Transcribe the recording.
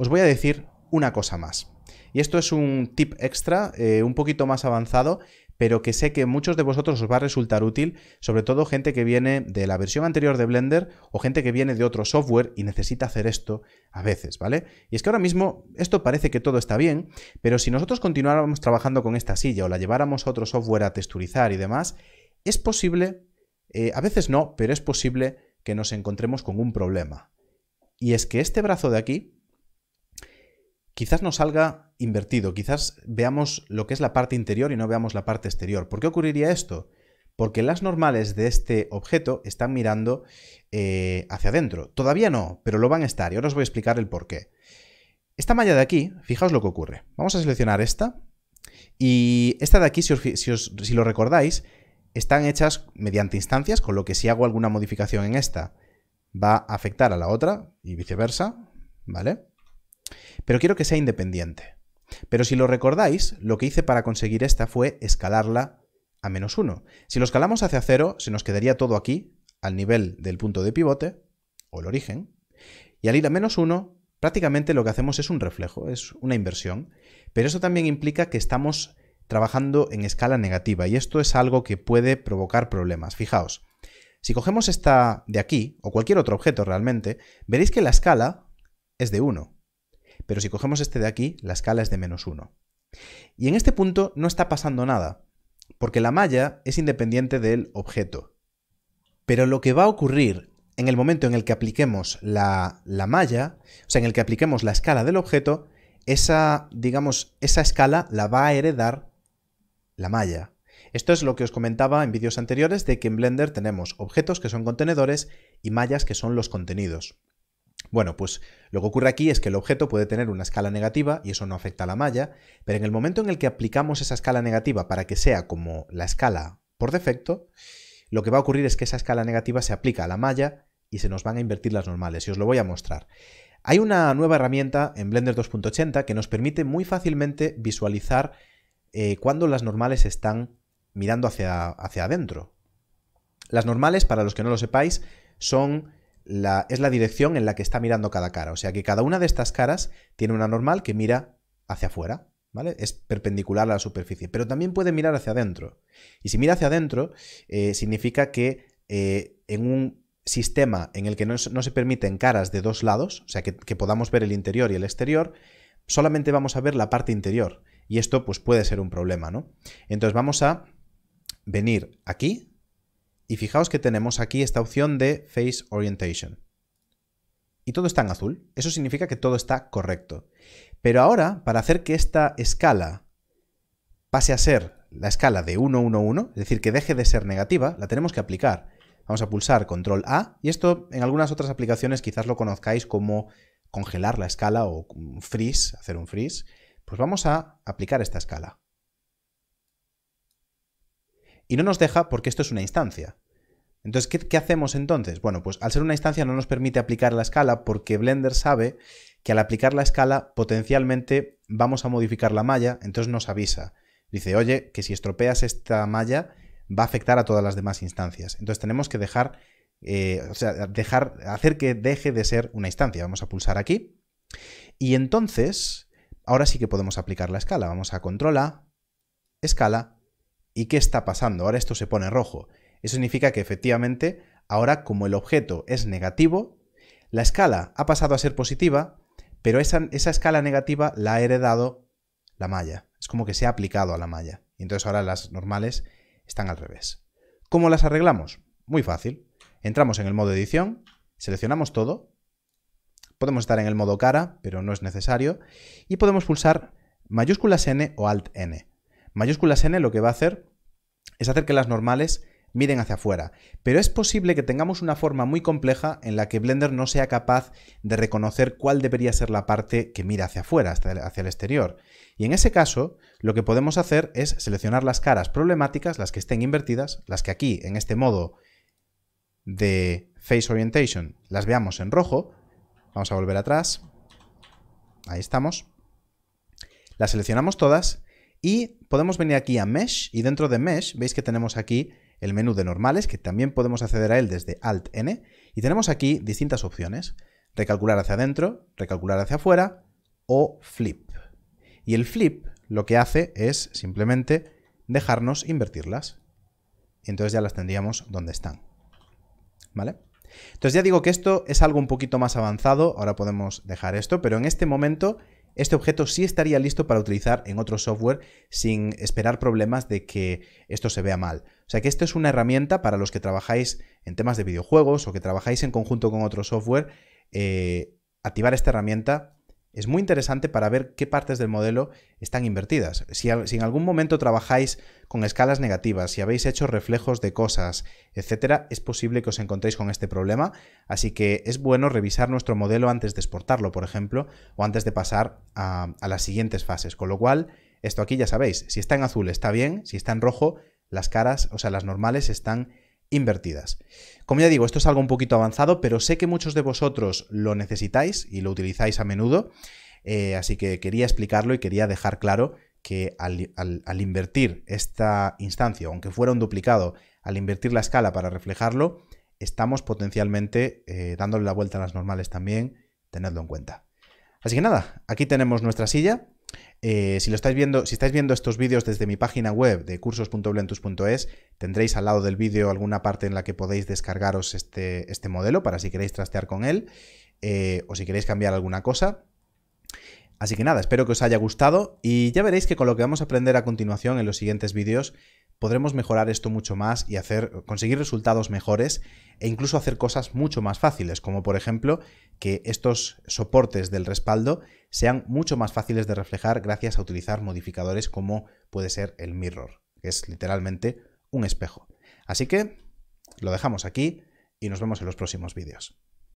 Os voy a decir una cosa más. Y esto es un tip extra, eh, un poquito más avanzado, pero que sé que muchos de vosotros os va a resultar útil, sobre todo gente que viene de la versión anterior de Blender o gente que viene de otro software y necesita hacer esto a veces, ¿vale? Y es que ahora mismo esto parece que todo está bien, pero si nosotros continuáramos trabajando con esta silla o la lleváramos a otro software a texturizar y demás, es posible, eh, a veces no, pero es posible que nos encontremos con un problema. Y es que este brazo de aquí quizás no salga invertido, quizás veamos lo que es la parte interior y no veamos la parte exterior. ¿Por qué ocurriría esto? Porque las normales de este objeto están mirando eh, hacia adentro. Todavía no, pero lo van a estar y ahora os voy a explicar el por qué. Esta malla de aquí, fijaos lo que ocurre. Vamos a seleccionar esta y esta de aquí, si, si lo recordáis, están hechas mediante instancias, con lo que si hago alguna modificación en esta, va a afectar a la otra y viceversa, ¿vale? Pero quiero que sea independiente. Pero si lo recordáis, lo que hice para conseguir esta fue escalarla a menos 1. Si lo escalamos hacia 0, se nos quedaría todo aquí, al nivel del punto de pivote, o el origen, y al ir a menos 1, prácticamente lo que hacemos es un reflejo, es una inversión, pero eso también implica que estamos trabajando en escala negativa, y esto es algo que puede provocar problemas. Fijaos, si cogemos esta de aquí, o cualquier otro objeto realmente, veréis que la escala es de 1 pero si cogemos este de aquí, la escala es de menos 1. Y en este punto no está pasando nada, porque la malla es independiente del objeto. Pero lo que va a ocurrir en el momento en el que apliquemos la, malla, o sea, en el que apliquemos la escala del objeto, esa, digamos, esa escala la va a heredar la malla. Esto es lo que os comentaba en vídeos anteriores de que en Blender tenemos objetos que son contenedores y mallas que son los contenidos. Bueno, pues lo que ocurre aquí es que el objeto puede tener una escala negativa y eso no afecta a la malla, pero en el momento en el que aplicamos esa escala negativa para que sea como la escala por defecto, lo que va a ocurrir es que esa escala negativa se aplica a la malla y se nos van a invertir las normales, y os lo voy a mostrar. Hay una nueva herramienta en Blender 2.80 que nos permite muy fácilmente visualizar eh, cuando las normales están mirando hacia, hacia adentro. Las normales, para los que no lo sepáis, son es la dirección en la que está mirando cada cara. O sea que cada una de estas caras tiene una normal que mira hacia afuera, ¿vale? Es perpendicular a la superficie, pero también puede mirar hacia adentro. Y si mira hacia adentro, eh, significa que eh, en un sistema en el que no, se permiten caras de dos lados, o sea, que, que, podamos ver el interior y el exterior, solamente vamos a ver la parte interior. Y esto pues puede ser un problema, ¿no? Entonces vamos a venir aquí, y fijaos que tenemos aquí esta opción de Face Orientation. Y todo está en azul. Eso significa que todo está correcto. Pero ahora, para hacer que esta escala pase a ser la escala de 1, es decir, que deje de ser negativa, la tenemos que aplicar. Vamos a pulsar control A y esto en algunas otras aplicaciones quizás lo conozcáis como congelar la escala o freeze, hacer un freeze. Pues vamos a aplicar esta escala. Y no nos deja porque esto es una instancia. Entonces, ¿qué, hacemos entonces? Bueno, pues al ser una instancia no nos permite aplicar la escala porque Blender sabe que al aplicar la escala potencialmente vamos a modificar la malla, entonces nos avisa. Dice, oye, que si estropeas esta malla va a afectar a todas las demás instancias. Entonces tenemos que dejar, eh, o sea, dejar, hacer que deje de ser una instancia. Vamos a pulsar aquí. Y entonces, ahora sí que podemos aplicar la escala. Vamos a control A, escala, ¿Y qué está pasando? Ahora esto se pone rojo. Eso significa que efectivamente, ahora como el objeto es negativo, la escala ha pasado a ser positiva, pero esa, esa escala negativa la ha heredado la malla. Es como que se ha aplicado a la malla. Y entonces ahora las normales están al revés. ¿Cómo las arreglamos? Muy fácil. Entramos en el modo edición, seleccionamos todo, podemos estar en el modo cara, pero no es necesario, y podemos pulsar mayúsculas N o Alt N. Mayúsculas n lo que va a hacer es hacer que las normales miren hacia afuera. Pero es posible que tengamos una forma muy compleja en la que Blender no sea capaz de reconocer cuál debería ser la parte que mira hacia afuera, hacia el exterior. Y en ese caso, lo que podemos hacer es seleccionar las caras problemáticas, las que estén invertidas, las que aquí, en este modo de Face Orientation, las veamos en rojo. Vamos a volver atrás. Ahí estamos. Las seleccionamos todas y podemos venir aquí a Mesh y dentro de Mesh veis que tenemos aquí el menú de normales, que también podemos acceder a él desde Alt-N, y tenemos aquí distintas opciones. Recalcular hacia adentro, recalcular hacia afuera o flip. Y el flip lo que hace es simplemente dejarnos invertirlas. Y entonces ya las tendríamos donde están. ¿Vale? Entonces ya digo que esto es algo un poquito más avanzado, ahora podemos dejar esto, pero en este momento este objeto sí estaría listo para utilizar en otro software sin esperar problemas de que esto se vea mal. O sea que esto es una herramienta para los que trabajáis en temas de videojuegos o que trabajáis en conjunto con otro software. Eh, activar esta herramienta es muy interesante para ver qué partes del modelo están invertidas. Si, en algún momento trabajáis con escalas negativas, si habéis hecho reflejos de cosas, etcétera, es posible que os encontréis con este problema, así que es bueno revisar nuestro modelo antes de exportarlo, por ejemplo, o antes de pasar a, a las siguientes fases. Con lo cual, esto aquí ya sabéis, si está en azul está bien, si está en rojo, las caras, o sea, las normales están invertidas. Como ya digo, esto es algo un poquito avanzado, pero sé que muchos de vosotros lo necesitáis y lo utilizáis a menudo, eh, así que quería explicarlo y quería dejar claro que al, invertir esta instancia, aunque fuera un duplicado, al invertir la escala para reflejarlo, estamos potencialmente eh, dándole la vuelta a las normales también, tenedlo en cuenta. Así que nada, aquí tenemos nuestra silla, eh, si lo estáis viendo, si estáis viendo estos vídeos desde mi página web de cursos.blentus.es, tendréis al lado del vídeo alguna parte en la que podéis descargaros este, este modelo para si queréis trastear con él eh, o si queréis cambiar alguna cosa. Así que nada, espero que os haya gustado y ya veréis que con lo que vamos a aprender a continuación en los siguientes vídeos podremos mejorar esto mucho más y hacer, conseguir resultados mejores e incluso hacer cosas mucho más fáciles, como por ejemplo que estos soportes del respaldo sean mucho más fáciles de reflejar gracias a utilizar modificadores como puede ser el mirror, que es literalmente un espejo. Así que lo dejamos aquí y nos vemos en los próximos vídeos.